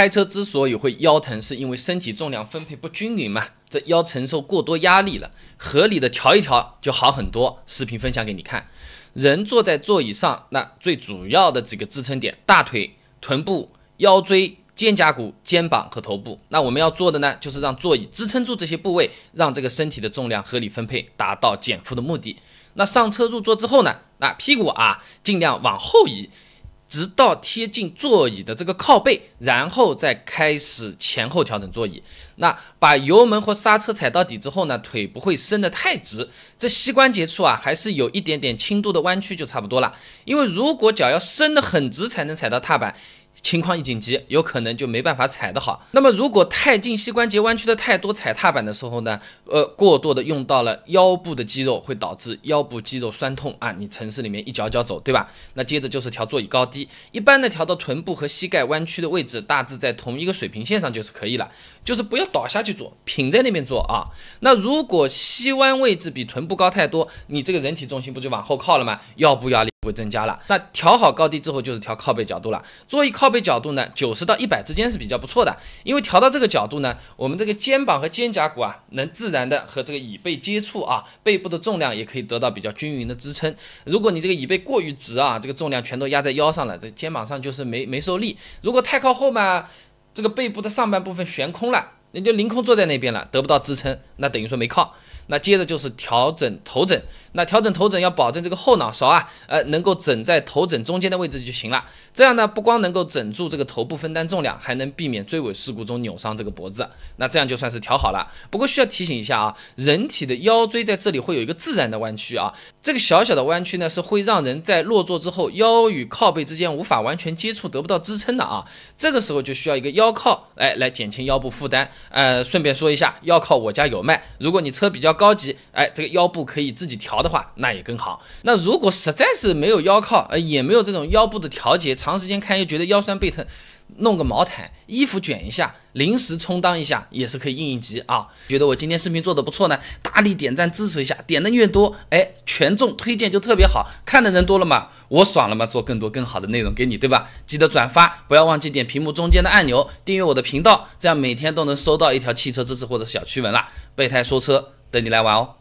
开车之所以会腰疼，是因为身体重量分配不均匀嘛？这腰承受过多压力了，合理的调一调就好很多。视频分享给你看。人坐在座椅上，那最主要的几个支撑点：大腿、臀部、腰椎、肩胛骨、肩膀和头部。那我们要做的呢，就是让座椅支撑住这些部位，让这个身体的重量合理分配，达到减负的目的。那上车入座之后呢，那屁股啊，尽量往后移。直到贴近座椅的这个靠背，然后再开始前后调整座椅。那把油门和刹车踩到底之后呢，腿不会伸得太直，这膝关节处啊还是有一点点轻度的弯曲就差不多了。因为如果脚要伸得很直才能踩到踏板。情况一紧急，有可能就没办法踩得好。那么如果太近，膝关节弯曲的太多，踩踏板的时候呢，呃，过多的用到了腰部的肌肉，会导致腰部肌肉酸痛啊。你城市里面一脚脚走，对吧？那接着就是调座椅高低，一般呢调到臀部和膝盖弯曲的位置，大致在同一个水平线上就是可以了，就是不要倒下去坐，平在那边坐啊。那如果膝弯位置比臀部高太多，你这个人体重心不就往后靠了吗？要不要会增加了。那调好高低之后，就是调靠背角度了。座椅靠背角度呢，九十到一百之间是比较不错的。因为调到这个角度呢，我们这个肩膀和肩胛骨啊，能自然的和这个椅背接触啊，背部的重量也可以得到比较均匀的支撑。如果你这个椅背过于直啊，这个重量全都压在腰上了，这肩膀上就是没没受力。如果太靠后嘛，这个背部的上半部分悬空了，那就凌空坐在那边了，得不到支撑，那等于说没靠。那接着就是调整头枕，那调整头枕要保证这个后脑勺啊，呃，能够枕在头枕中间的位置就行了。这样呢，不光能够枕住这个头部分担重量，还能避免追尾事故中扭伤这个脖子。那这样就算是调好了。不过需要提醒一下啊，人体的腰椎在这里会有一个自然的弯曲啊，这个小小的弯曲呢，是会让人在落座之后腰与靠背之间无法完全接触，得不到支撑的啊。这个时候就需要一个腰靠，哎，来减轻腰部负担。呃，顺便说一下，腰靠我家有卖，如果你车比较。高级，哎，这个腰部可以自己调的话，那也更好。那如果实在是没有腰靠，呃，也没有这种腰部的调节，长时间看又觉得腰酸背疼，弄个毛毯，衣服卷一下，临时充当一下也是可以应应急啊。觉得我今天视频做的不错呢，大力点赞支持一下，点的越多，哎，权重推荐就特别好看的人多了嘛，我爽了嘛，做更多更好的内容给你，对吧？记得转发，不要忘记点屏幕中间的按钮，订阅我的频道，这样每天都能收到一条汽车知识或者小趣文了。备胎说车。tên gì là bảo